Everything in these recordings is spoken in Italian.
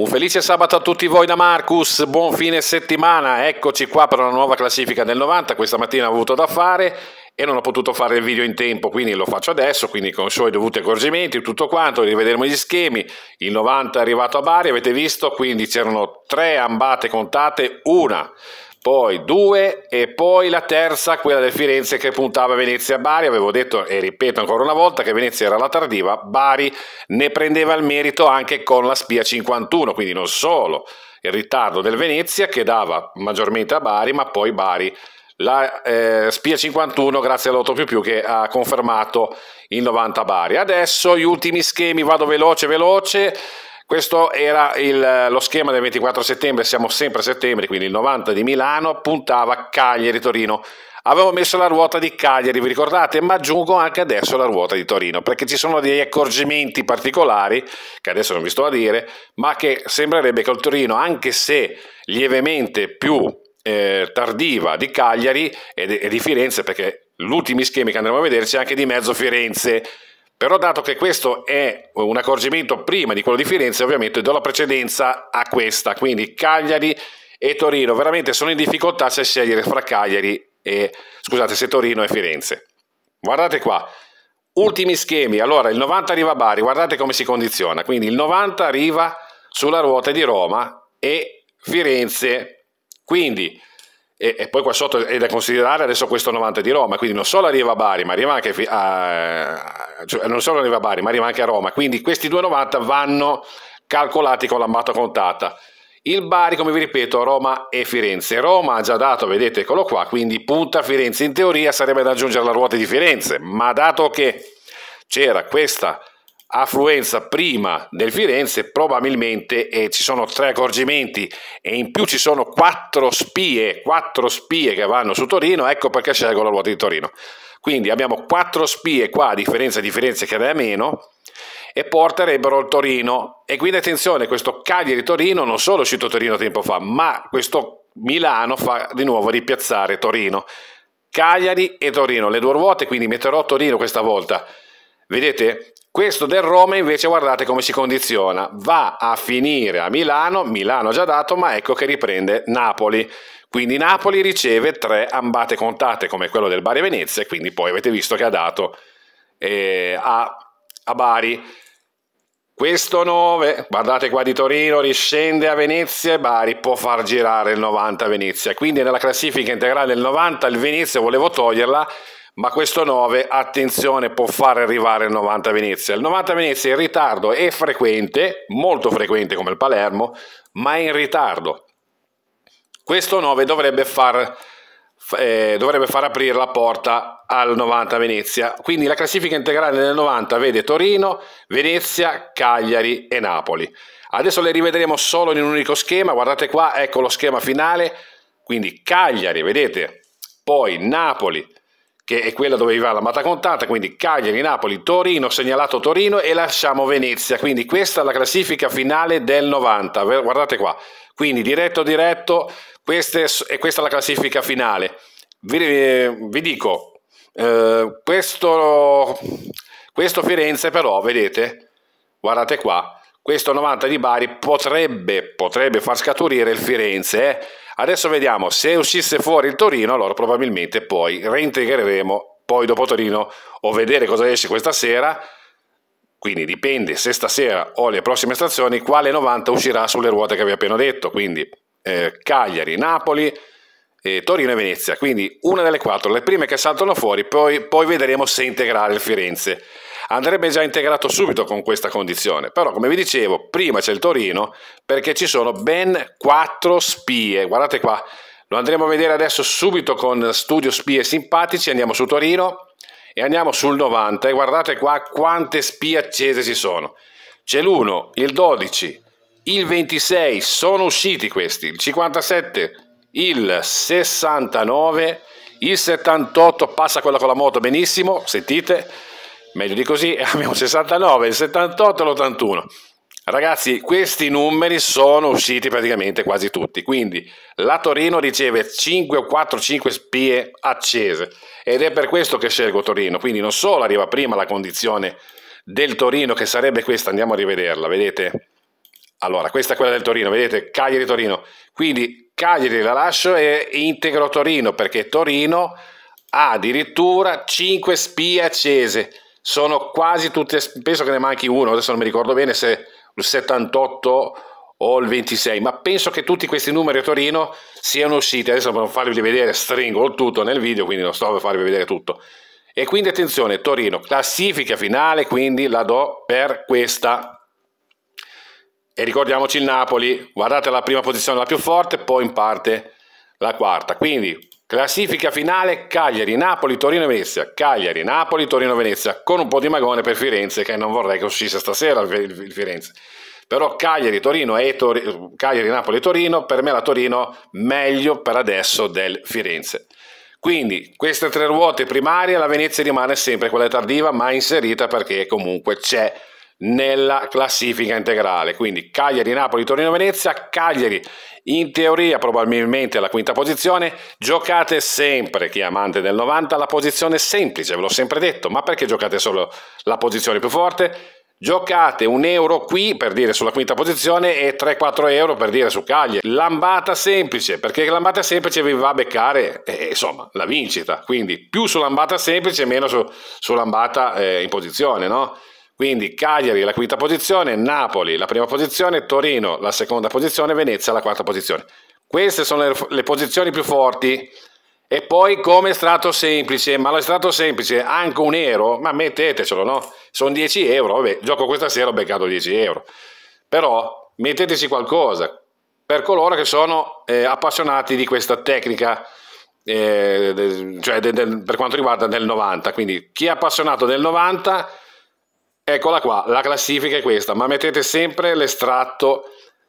Un felice sabato a tutti voi da Marcus, buon fine settimana, eccoci qua per una nuova classifica del 90, questa mattina ho avuto da fare e non ho potuto fare il video in tempo, quindi lo faccio adesso, quindi con i suoi dovuti accorgimenti, tutto quanto, rivedremo gli schemi, il 90 è arrivato a Bari, avete visto, quindi c'erano tre ambate contate, una poi due e poi la terza, quella del Firenze che puntava Venezia-Bari. Avevo detto e ripeto ancora una volta che Venezia era la tardiva, Bari ne prendeva il merito anche con la spia 51, quindi non solo il ritardo del Venezia che dava maggiormente a Bari, ma poi Bari la eh, Spia 51 grazie all'8 più più che ha confermato il 90 Bari. Adesso gli ultimi schemi, vado veloce veloce, questo era il, lo schema del 24 settembre, siamo sempre a settembre, quindi il 90 di Milano puntava Cagliari-Torino. Avevo messo la ruota di Cagliari, vi ricordate? Ma aggiungo anche adesso la ruota di Torino, perché ci sono degli accorgimenti particolari, che adesso non vi sto a dire, ma che sembrerebbe che il Torino, anche se lievemente più eh, tardiva di Cagliari e di Firenze, perché l'ultimo schema che andremo a vederci è anche di mezzo Firenze, però dato che questo è un accorgimento prima di quello di Firenze, ovviamente do la precedenza a questa, quindi Cagliari e Torino, veramente sono in difficoltà se scegliere fra Cagliari e, scusate, se Torino e Firenze. Guardate qua, ultimi schemi, allora il 90 arriva a Bari, guardate come si condiziona, quindi il 90 arriva sulla ruota di Roma e Firenze, quindi e, e, poi qua sotto è da considerare adesso questo 90 di Roma, quindi non solo arriva a Bari, ma arriva anche a, cioè, non solo arriva a Bari, ma arriva anche a Roma, quindi questi 2,90 vanno calcolati con la matta contata. Il Bari, come vi ripeto, Roma e Firenze. Roma ha già dato, vedete, eccolo qua, quindi punta Firenze. In teoria sarebbe da aggiungere la ruota di Firenze, ma dato che c'era questa affluenza prima del Firenze probabilmente eh, ci sono tre accorgimenti e in più ci sono quattro spie, quattro spie che vanno su Torino, ecco perché scelgo la ruota di Torino. Quindi abbiamo quattro spie qua a differenza di Firenze che ne ha meno e porterebbero il Torino. E quindi attenzione, questo Cagliari-Torino non solo è uscito Torino tempo fa, ma questo Milano fa di nuovo ripiazzare Torino. Cagliari e Torino, le due ruote, quindi metterò Torino questa volta Vedete? Questo del Roma invece guardate come si condiziona, va a finire a Milano, Milano ha già dato, ma ecco che riprende Napoli. Quindi Napoli riceve tre ambate contate come quello del Bari Venezia, e quindi poi avete visto che ha dato eh, a, a Bari. Questo 9, guardate qua di Torino, riscende a Venezia e Bari può far girare il 90 a Venezia. Quindi nella classifica integrale del 90 il Venezia volevo toglierla ma questo 9, attenzione, può far arrivare il 90 Venezia. Il 90 Venezia in ritardo è frequente, molto frequente come il Palermo, ma è in ritardo. Questo 9 dovrebbe far, eh, dovrebbe far aprire la porta al 90 Venezia. Quindi la classifica integrale del 90 vede Torino, Venezia, Cagliari e Napoli. Adesso le rivedremo solo in un unico schema, guardate qua, ecco lo schema finale, quindi Cagliari, vedete, poi Napoli, che è quella dove vivrà la Mata Contata, quindi Cagliari, Napoli, Torino, segnalato Torino e lasciamo Venezia, quindi questa è la classifica finale del 90, guardate qua, quindi diretto diretto, questa è, questa è la classifica finale. Vi, eh, vi dico, eh, questo, questo Firenze però, vedete, guardate qua, questo 90 di Bari potrebbe, potrebbe far scaturire il Firenze. Eh? Adesso vediamo, se uscisse fuori il Torino, allora probabilmente poi reintegreremo, poi dopo Torino, o vedere cosa esce questa sera, quindi dipende se stasera o le prossime stazioni quale 90 uscirà sulle ruote che vi ho appena detto, quindi eh, Cagliari, Napoli, eh, Torino e Venezia, quindi una delle quattro, le prime che saltano fuori, poi, poi vedremo se integrare il Firenze andrebbe già integrato subito con questa condizione. Però, come vi dicevo, prima c'è il Torino perché ci sono ben quattro spie. Guardate qua, lo andremo a vedere adesso subito con Studio Spie Simpatici. Andiamo su Torino e andiamo sul 90 e guardate qua quante spie accese ci sono. C'è l'1, il 12, il 26, sono usciti questi, il 57, il 69, il 78 passa quella con la moto benissimo, sentite, meglio di così, abbiamo 69, il 78 l'81. Ragazzi, questi numeri sono usciti praticamente quasi tutti, quindi la Torino riceve 5 o 4 5 spie accese ed è per questo che scelgo Torino, quindi non solo arriva prima la condizione del Torino che sarebbe questa, andiamo a rivederla, vedete? Allora, questa è quella del Torino, vedete? Cagliari-Torino, quindi Cagliari la lascio e integro Torino perché Torino ha addirittura 5 spie accese sono quasi tutte, penso che ne manchi uno, adesso non mi ricordo bene se il 78 o il 26, ma penso che tutti questi numeri a Torino siano usciti, adesso per non farvi vedere stringo il tutto nel video, quindi non sto per farvi vedere tutto. E quindi attenzione, Torino, classifica finale, quindi la do per questa. E ricordiamoci il Napoli, guardate la prima posizione la più forte, poi in parte la quarta. Quindi Classifica finale Cagliari, Napoli, Torino e Venezia. Cagliari, Napoli, Torino e Venezia, con un po' di magone per Firenze, che non vorrei che uscisse stasera il Firenze. Però Cagliari, Torino e Tor- Cagliari, Napoli Torino, per me la Torino meglio per adesso del Firenze. Quindi queste tre ruote primarie, la Venezia rimane sempre quella tardiva, ma inserita perché comunque c'è nella classifica integrale. Quindi Cagliari, Napoli, Torino, Venezia, Cagliari in teoria probabilmente alla quinta posizione. Giocate sempre, chi è amante del 90, la posizione semplice, ve l'ho sempre detto, ma perché giocate solo la posizione più forte? Giocate un euro qui per dire sulla quinta posizione e 3-4 euro per dire su Cagliari. Lambata semplice, perché lambata semplice vi va a beccare eh, insomma, la vincita. Quindi più su lambata semplice, meno su, su lambata eh, in posizione, no? Quindi Cagliari la quinta posizione, Napoli la prima posizione, Torino la seconda posizione, Venezia la quarta posizione. Queste sono le, le posizioni più forti. E poi come strato semplice, ma lo strato semplice anche un euro, ma mettetecelo, no? Sono 10 euro, vabbè, gioco questa sera ho beccato 10 euro. Però metteteci qualcosa per coloro che sono eh, appassionati di questa tecnica, eh, cioè de, de, per quanto riguarda del 90. Quindi chi è appassionato del 90 Eccola qua, la classifica è questa, ma mettete sempre l'estratto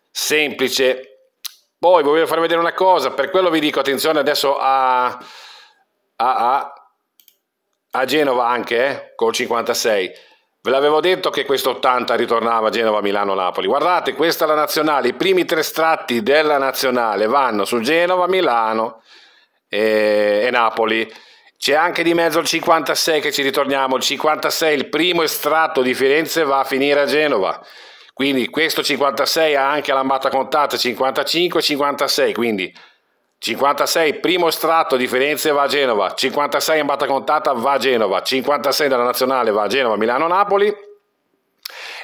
semplice. Poi voglio far vedere una cosa, per quello vi dico, attenzione adesso a, a, a, a Genova anche, eh, col 56. Ve l'avevo detto che questo 80 ritornava a Genova, Milano, Napoli. Guardate, questa è la nazionale, i primi tre stratti della nazionale vanno su Genova, Milano e, eh, e Napoli c'è anche di mezzo il 56 che ci ritorniamo, il 56, il primo estratto di Firenze va a finire a Genova. Quindi questo 56 ha anche l'ambata contata 55 56, quindi 56 primo estratto di Firenze va a Genova, 56 ambata contata va a Genova, 56 della nazionale va a Genova, Milano, Napoli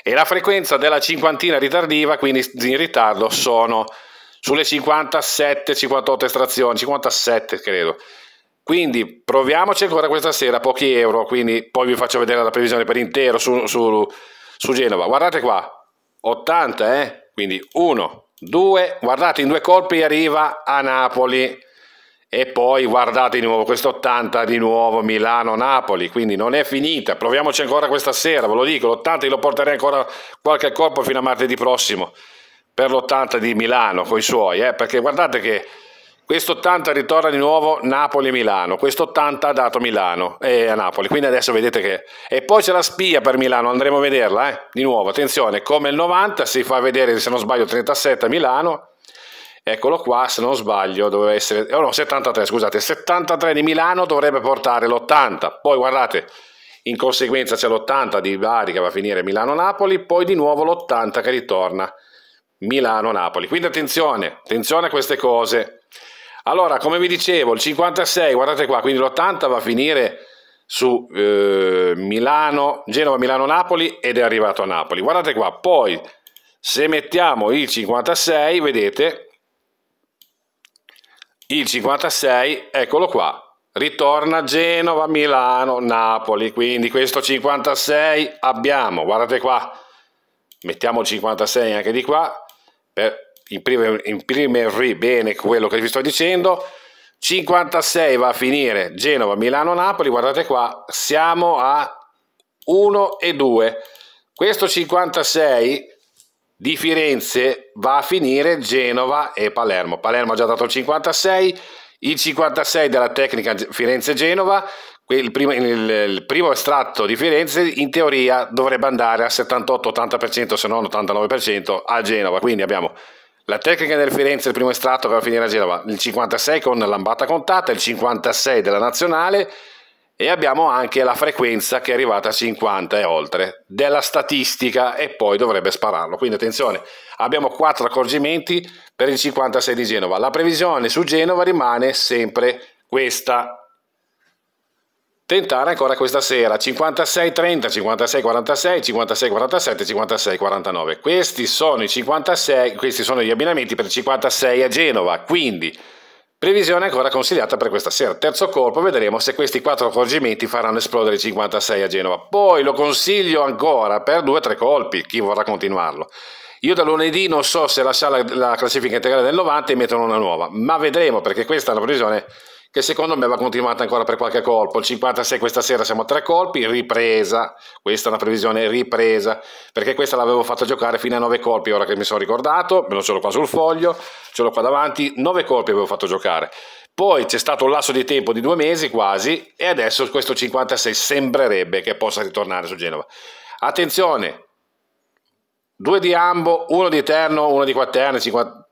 e la frequenza della cinquantina ritardiva, quindi in ritardo sono sulle 57 58 estrazioni, 57 credo. Quindi proviamoci ancora questa sera, pochi euro, quindi poi vi faccio vedere la previsione per intero su, su, su Genova. Guardate qua, 80, eh? quindi 1, 2, guardate in due colpi arriva a Napoli e poi guardate di nuovo questo 80 di nuovo Milano-Napoli, quindi non è finita, proviamoci ancora questa sera, ve lo dico, l'80 lo porterei ancora qualche colpo fino a martedì prossimo per l'80 di Milano con i suoi, eh? perché guardate che questo 80 ritorna di nuovo Napoli-Milano, questo 80 ha dato Milano eh, a Napoli, quindi adesso vedete che... E poi c'è la spia per Milano, andremo a vederla, eh? di nuovo, attenzione, come il 90 si fa vedere, se non sbaglio, 37 a Milano, eccolo qua, se non sbaglio, doveva essere... Oh no, 73, scusate, 73 di Milano dovrebbe portare l'80, poi guardate, in conseguenza c'è l'80 di Bari che va a finire Milano-Napoli, poi di nuovo l'80 che ritorna Milano-Napoli, quindi attenzione, attenzione a queste cose. Allora, come vi dicevo, il 56, guardate qua, quindi l'80 va a finire su eh, Milano, Genova, Milano, Napoli ed è arrivato a Napoli. Guardate qua, poi se mettiamo il 56, vedete, il 56, eccolo qua, ritorna Genova, Milano, Napoli, quindi questo 56 abbiamo, guardate qua, mettiamo il 56 anche di qua, per imprime, imprimervi bene quello che vi sto dicendo. 56 va a finire Genova, Milano, Napoli, guardate qua, siamo a 1 e 2. Questo 56 di Firenze va a finire Genova e Palermo. Palermo ha già dato il 56, il 56 della tecnica Firenze-Genova, il primo, il, il primo, estratto di Firenze in teoria dovrebbe andare al 78-80% se non 89% a Genova, quindi abbiamo la tecnica del Firenze, il primo estratto che va a finire la Genova, il 56 con l'ambata contata, il 56 della nazionale e abbiamo anche la frequenza che è arrivata a 50 e oltre della statistica e poi dovrebbe spararlo. Quindi attenzione, abbiamo quattro accorgimenti per il 56 di Genova. La previsione su Genova rimane sempre questa. Tentare ancora questa sera 56-30, 56-46, 56-47, 56-49. Questi sono i 56, questi sono gli abbinamenti per il 56 a Genova, quindi previsione ancora consigliata per questa sera. Terzo colpo, vedremo se questi quattro accorgimenti faranno esplodere il 56 a Genova. Poi lo consiglio ancora per due o tre colpi, chi vorrà continuarlo. Io da lunedì non so se lasciare la, la classifica integrale del 90 e mettono una nuova, ma vedremo perché questa è una previsione che secondo me va continuata ancora per qualche colpo. Il 56 questa sera siamo a tre colpi, ripresa, questa è una previsione ripresa, perché questa l'avevo fatta giocare fino a nove colpi, ora che mi sono ricordato, me lo ce l'ho qua sul foglio, ce l'ho qua davanti, nove colpi avevo fatto giocare. Poi c'è stato un lasso di tempo di due mesi quasi e adesso questo 56 sembrerebbe che possa ritornare su Genova. Attenzione, due di ambo, uno di eterno, uno di quaterno, 50,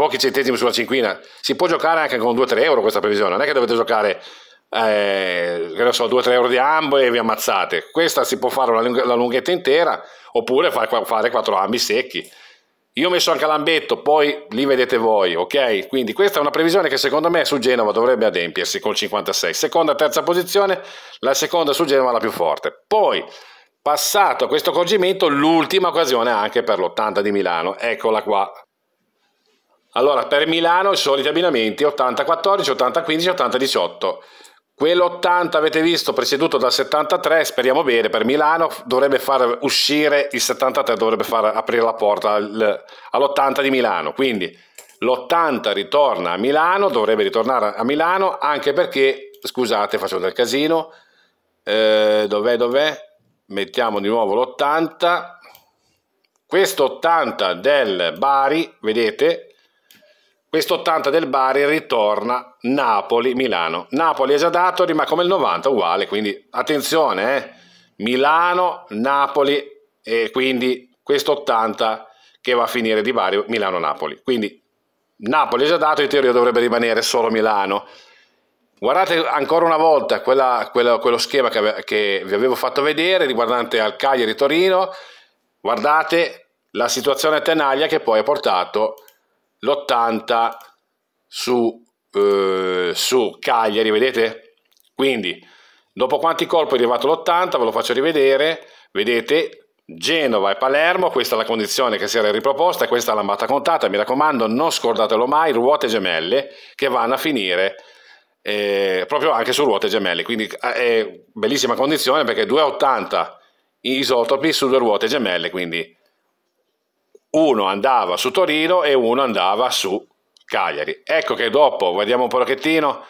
pochi centesimi sulla cinquina, si può giocare anche con 2-3 euro questa previsione, non è che dovete giocare eh, che ne so, 2-3 euro di ambo e vi ammazzate. Questa si può fare la, lunghetta intera oppure far, fare 4 ambi secchi. Io ho messo anche l'ambetto, poi li vedete voi, ok? Quindi questa è una previsione che secondo me su Genova dovrebbe adempiersi col 56. Seconda, e terza posizione, la seconda su Genova la più forte. Poi, passato a questo accorgimento, l'ultima occasione anche per l'80 di Milano. Eccola qua, allora, per Milano i soliti abbinamenti 80-14, 80-15, 80-18. Quello 80 avete visto preceduto dal 73, speriamo bene, per Milano dovrebbe far uscire il 73, dovrebbe far aprire la porta all'80 di Milano. Quindi l'80 ritorna a Milano, dovrebbe ritornare a Milano anche perché, scusate faccio del casino, eh, dov'è, dov'è? Mettiamo di nuovo l'80. Questo 80 del Bari, vedete, questo 80 del Bari ritorna Napoli-Milano. Napoli è già dato, ma come il 90 uguale, quindi attenzione, eh? Milano-Napoli e quindi questo 80 che va a finire di Bari, Milano-Napoli. Quindi Napoli è già dato, in teoria dovrebbe rimanere solo Milano. Guardate ancora una volta quella, quella, quello schema che, che, vi avevo fatto vedere riguardante al Cagliari Torino. Guardate la situazione a Tenaglia che poi ha portato l'80 su, eh, su Cagliari, vedete? Quindi, dopo quanti colpi è arrivato l'80, ve lo faccio rivedere, vedete? Genova e Palermo, questa è la condizione che si era riproposta, questa è l'ambata contata, mi raccomando non scordatelo mai, ruote gemelle che vanno a finire eh, proprio anche su ruote gemelle, quindi eh, è bellissima condizione perché 2,80 isotopi su due ruote gemelle, quindi uno andava su Torino e uno andava su Cagliari. Ecco che dopo, vediamo un po' pochettino,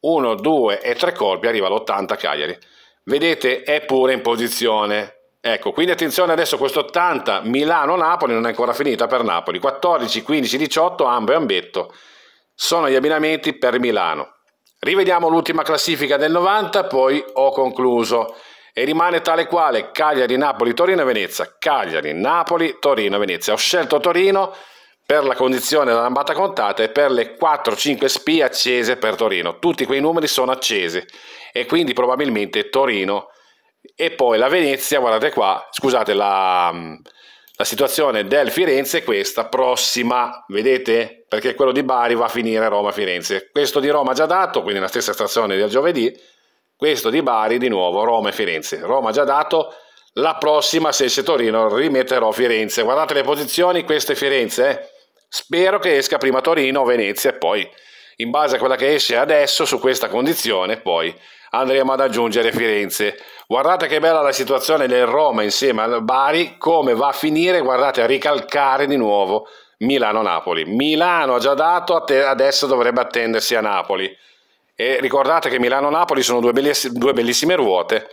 1, 2 e tre colpi arriva l'80 Cagliari. Vedete, è pure in posizione. Ecco, quindi attenzione adesso questo 80 Milano-Napoli non è ancora finita per Napoli. 14, 15, 18, ambo e ambetto. Sono gli abbinamenti per Milano. Rivediamo l'ultima classifica del 90, poi ho concluso e rimane tale quale Cagliari, Napoli, Torino e Venezia. Cagliari, Napoli, Torino e Venezia. Ho scelto Torino per la condizione della lambata contata e per le 4-5 spie accese per Torino. Tutti quei numeri sono accesi e quindi probabilmente Torino e poi la Venezia, guardate qua, scusate la... La situazione del Firenze è questa, prossima, vedete? Perché quello di Bari va a finire Roma-Firenze. Questo di Roma già dato, quindi la stessa stazione del giovedì, questo di Bari di nuovo Roma e Firenze. Roma già dato, la prossima se c'è Torino rimetterò Firenze. Guardate le posizioni, queste Firenze. Eh? Spero che esca prima Torino Venezia e poi in base a quella che esce adesso su questa condizione poi andremo ad aggiungere Firenze. Guardate che bella la situazione del Roma insieme al Bari, come va a finire, guardate a ricalcare di nuovo Milano-Napoli. Milano ha già dato, adesso dovrebbe attendersi a Napoli e ricordate che Milano-Napoli sono due bellissime, due bellissime ruote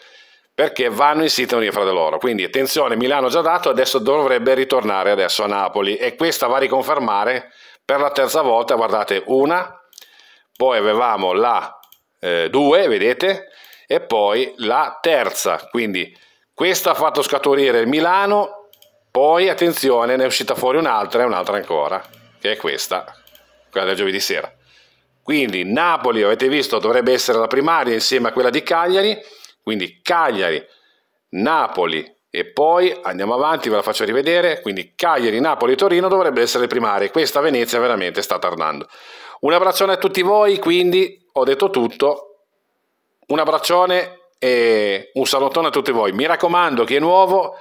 perché vanno in sintonia fra di loro. Quindi attenzione, Milano già dato, adesso dovrebbe ritornare adesso a Napoli e questa va a riconfermare per la terza volta, guardate, una, poi avevamo la eh, due, vedete, e poi la terza, quindi questa ha fatto scaturire il Milano, poi attenzione, ne è uscita fuori un'altra e un'altra ancora, che è questa, quella del giovedì sera. Quindi Napoli, avete visto, dovrebbe essere la primaria insieme a quella di Cagliari, quindi Cagliari, Napoli e poi andiamo avanti, ve la faccio rivedere, quindi Cagliari, Napoli e Torino dovrebbero essere le primarie, questa Venezia veramente sta tardando. Un abbraccione a tutti voi, quindi ho detto tutto, un abbraccione e un salutone a tutti voi. Mi raccomando, chi è nuovo,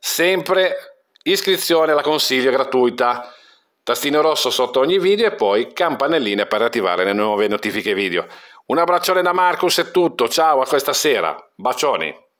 sempre iscrizione alla consiglio gratuita Tastino rosso sotto ogni video e poi campanellina per attivare le nuove notifiche video. Un abbraccione da Marcus è tutto, ciao a questa sera, bacioni!